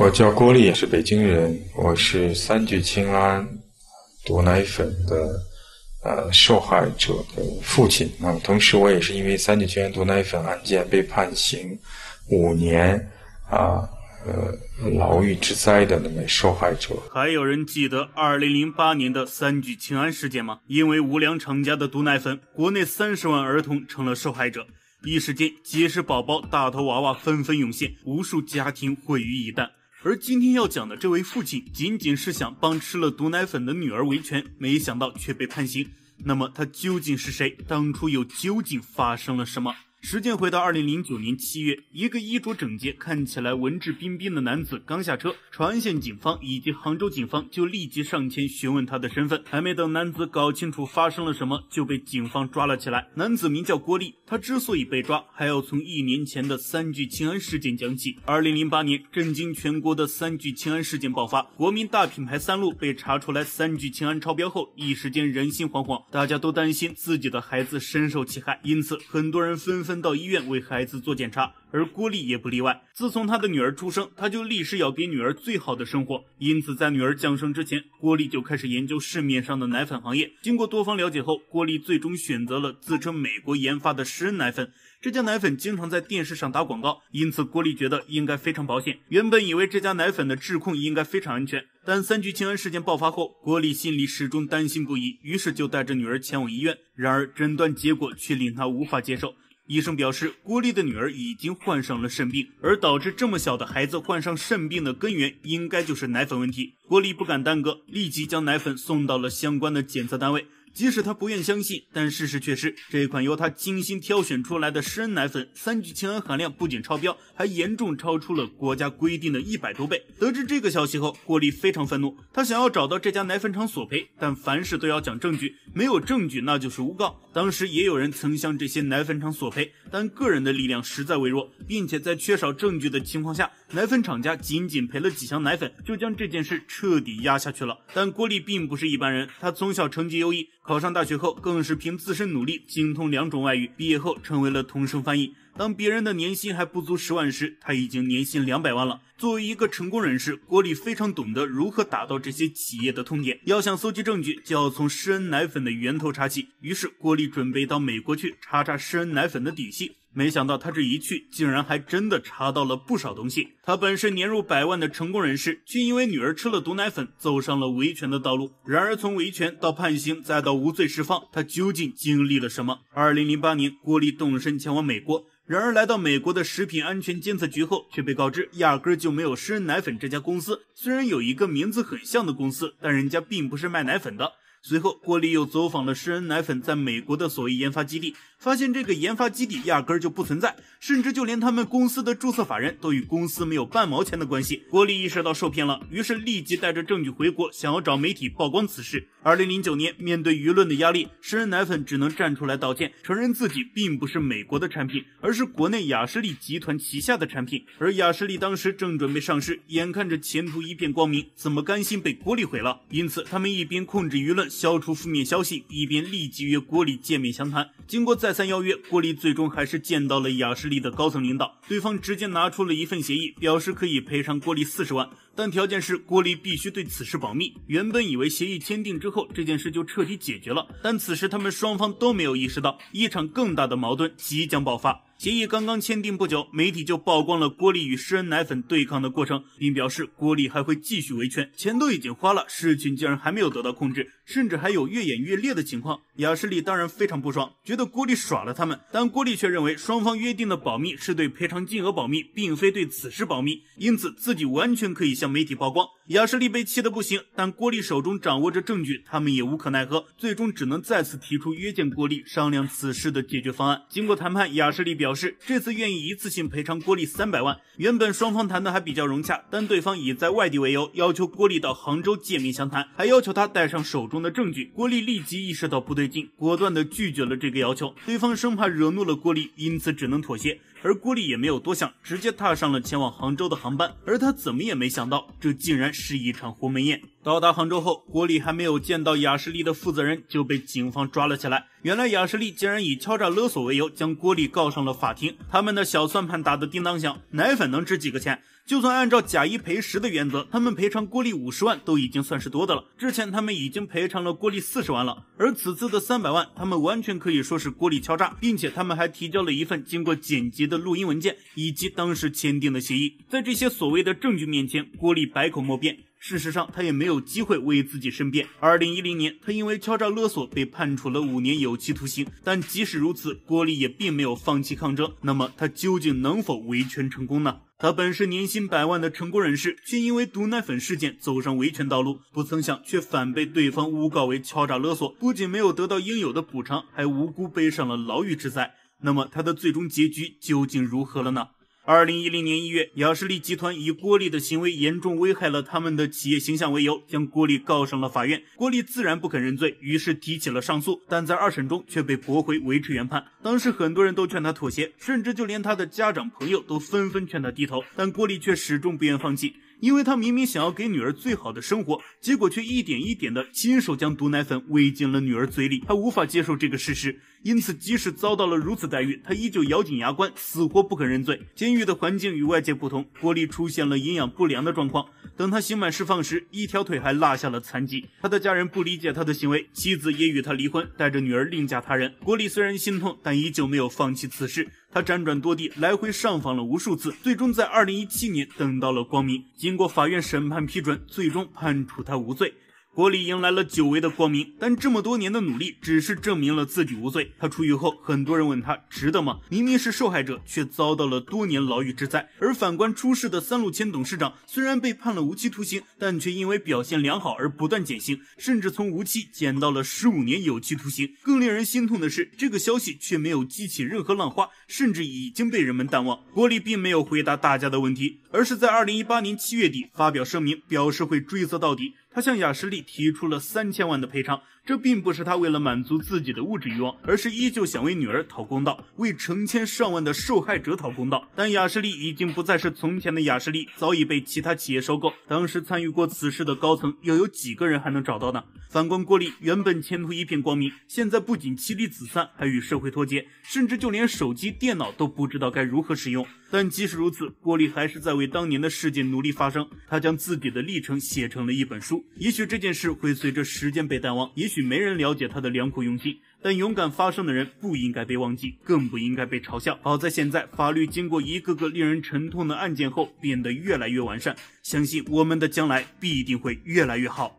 我叫郭也是北京人。我是三聚氰胺毒奶粉的呃受害者的父亲啊，同时我也是因为三聚氰胺毒奶粉案件被判刑五年啊呃牢狱之灾的那位受害者。还有人记得2008年的三聚氰胺事件吗？因为无良厂家的毒奶粉，国内三十万儿童成了受害者，一时间结石宝宝、大头娃娃纷纷涌现，无数家庭毁于一旦。而今天要讲的这位父亲，仅仅是想帮吃了毒奶粉的女儿维权，没想到却被判刑。那么他究竟是谁？当初又究竟发生了什么？时间回到二零零九年七月，一个衣着整洁、看起来文质彬彬的男子刚下车，长安县警方以及杭州警方就立即上前询问他的身份。还没等男子搞清楚发生了什么，就被警方抓了起来。男子名叫郭立，他之所以被抓，还要从一年前的三聚氰胺事件讲起。二零零八年，震惊全国的三聚氰胺事件爆发，国民大品牌三鹿被查出来三聚氰胺超标后，一时间人心惶惶，大家都担心自己的孩子深受其害，因此很多人纷纷。分到医院为孩子做检查，而郭丽也不例外。自从她的女儿出生，她就立誓要给女儿最好的生活。因此，在女儿降生之前，郭丽就开始研究市面上的奶粉行业。经过多方了解后，郭丽最终选择了自称美国研发的“食人奶粉。这家奶粉经常在电视上打广告，因此郭丽觉得应该非常保险。原本以为这家奶粉的质控应该非常安全，但三聚氰胺事件爆发后，郭丽心里始终担心不已，于是就带着女儿前往医院。然而，诊断结果却令她无法接受。医生表示，郭丽的女儿已经患上了肾病，而导致这么小的孩子患上肾病的根源，应该就是奶粉问题。郭丽不敢耽搁，立即将奶粉送到了相关的检测单位。即使他不愿相信，但事实却是，这款由他精心挑选出来的施恩奶粉，三聚氰胺含量不仅超标，还严重超出了国家规定的一百多倍。得知这个消息后，郭丽非常愤怒，他想要找到这家奶粉厂索赔，但凡事都要讲证据，没有证据那就是诬告。当时也有人曾向这些奶粉厂索赔，但个人的力量实在微弱，并且在缺少证据的情况下。奶粉厂家仅仅赔了几箱奶粉，就将这件事彻底压下去了。但郭丽并不是一般人，她从小成绩优异，考上大学后更是凭自身努力精通两种外语，毕业后成为了同声翻译。当别人的年薪还不足十万时，他已经年薪两百万了。作为一个成功人士，郭丽非常懂得如何打到这些企业的痛点。要想搜集证据，就要从施恩奶粉的源头查起。于是，郭丽准备到美国去查查施恩奶粉的底细。没想到他这一去，竟然还真的查到了不少东西。他本是年入百万的成功人士，却因为女儿吃了毒奶粉，走上了维权的道路。然而从维权到判刑，再到无罪释放，他究竟经历了什么？二零零八年，郭丽动身前往美国，然而来到美国的食品安全监测局后，却被告知压根儿就没有“诗人奶粉”这家公司。虽然有一个名字很像的公司，但人家并不是卖奶粉的。随后，郭丽又走访了施恩奶粉在美国的所谓研发基地，发现这个研发基地压根儿就不存在，甚至就连他们公司的注册法人都与公司没有半毛钱的关系。郭丽意识到受骗了，于是立即带着证据回国，想要找媒体曝光此事。二零零九年，面对舆论的压力，施恩奶粉只能站出来道歉，承认自己并不是美国的产品，而是国内雅士利集团旗下的产品。而雅士利当时正准备上市，眼看着前途一片光明，怎么甘心被郭丽毁了？因此，他们一边控制舆论。消除负面消息，一边立即约郭丽见面详谈。经过再三邀约，郭丽最终还是见到了雅士利的高层领导。对方直接拿出了一份协议，表示可以赔偿郭丽四十万。但条件是郭丽必须对此事保密。原本以为协议签订之后这件事就彻底解决了，但此时他们双方都没有意识到，一场更大的矛盾即将爆发。协议刚刚签订不久，媒体就曝光了郭丽与诗恩奶粉对抗的过程，并表示郭丽还会继续维权。钱都已经花了，事情竟然还没有得到控制，甚至还有越演越烈的情况。雅诗丽当然非常不爽，觉得郭丽耍了他们，但郭丽却认为双方约定的保密是对赔偿金额保密，并非对此事保密，因此自己完全可以向。媒体曝光。亚士利被气得不行，但郭丽手中掌握着证据，他们也无可奈何，最终只能再次提出约见郭丽，商量此事的解决方案。经过谈判，亚士利表示这次愿意一次性赔偿郭丽三百万。原本双方谈的还比较融洽，但对方以在外地为由，要求郭丽到杭州见面详谈，还要求他带上手中的证据。郭丽立即意识到不对劲，果断地拒绝了这个要求。对方生怕惹怒了郭丽，因此只能妥协。而郭丽也没有多想，直接踏上了前往杭州的航班。而他怎么也没想到，这竟然。是一场鸿门宴。到达杭州后，郭丽还没有见到雅士利的负责人，就被警方抓了起来。原来，雅士利竟然以敲诈勒索为由，将郭丽告上了法庭。他们的小算盘打得叮当响，奶粉能值几个钱？就算按照假一赔十的原则，他们赔偿郭丽五十万都已经算是多的了。之前他们已经赔偿了郭丽四十万了，而此次的三百万，他们完全可以说是郭丽敲诈，并且他们还提交了一份经过剪辑的录音文件以及当时签订的协议。在这些所谓的证据面前，郭丽百口莫辩。事实上，他也没有机会为自己申辩。二零一零年，他因为敲诈勒索被判处了五年有期徒刑。但即使如此，郭丽也并没有放弃抗争。那么，他究竟能否维权成功呢？他本是年薪百万的成功人士，却因为毒奶粉事件走上维权道路，不曾想却反被对方诬告为敲诈勒索，不仅没有得到应有的补偿，还无辜背上了牢狱之灾。那么，他的最终结局究竟如何了呢？二零一零年一月，雅士利集团以郭丽的行为严重危害了他们的企业形象为由，将郭丽告上了法院。郭丽自然不肯认罪，于是提起了上诉。但在二审中却被驳回，维持原判。当时很多人都劝他妥协，甚至就连他的家长朋友都纷纷劝他低头，但郭丽却始终不愿放弃。因为他明明想要给女儿最好的生活，结果却一点一点的亲手将毒奶粉喂进了女儿嘴里，他无法接受这个事实，因此即使遭到了如此待遇，他依旧咬紧牙关，死活不肯认罪。监狱的环境与外界不同，郭立出现了营养不良的状况。等他刑满释放时，一条腿还落下了残疾。他的家人不理解他的行为，妻子也与他离婚，带着女儿另嫁他人。郭立虽然心痛，但依旧没有放弃此事。他辗转多地，来回上访了无数次，最终在二零一七年等到了光明。经过法院审判批准，最终判处他无罪。国里迎来了久违的光明，但这么多年的努力只是证明了自己无罪。他出狱后，很多人问他值得吗？明明是受害者，却遭到了多年牢狱之灾。而反观出事的三路千董事长，虽然被判了无期徒刑，但却因为表现良好而不断减刑，甚至从无期减到了十五年有期徒刑。更令人心痛的是，这个消息却没有激起任何浪花，甚至已经被人们淡忘。国里并没有回答大家的问题，而是在二零一八年七月底发表声明，表示会追责到底。他向雅诗利提出了三千万的赔偿，这并不是他为了满足自己的物质欲望，而是依旧想为女儿讨公道，为成千上万的受害者讨公道。但雅诗利已经不再是从前的雅诗利，早已被其他企业收购。当时参与过此事的高层又有几个人还能找到呢？反观郭丽，原本前途一片光明，现在不仅妻离子散，还与社会脱节，甚至就连手机、电脑都不知道该如何使用。但即使如此，郭丽还是在为当年的事件努力发声。他将自己的历程写成了一本书。也许这件事会随着时间被淡忘，也许没人了解他的良苦用心。但勇敢发声的人不应该被忘记，更不应该被嘲笑。好在现在法律经过一个个令人沉痛的案件后变得越来越完善，相信我们的将来必定会越来越好。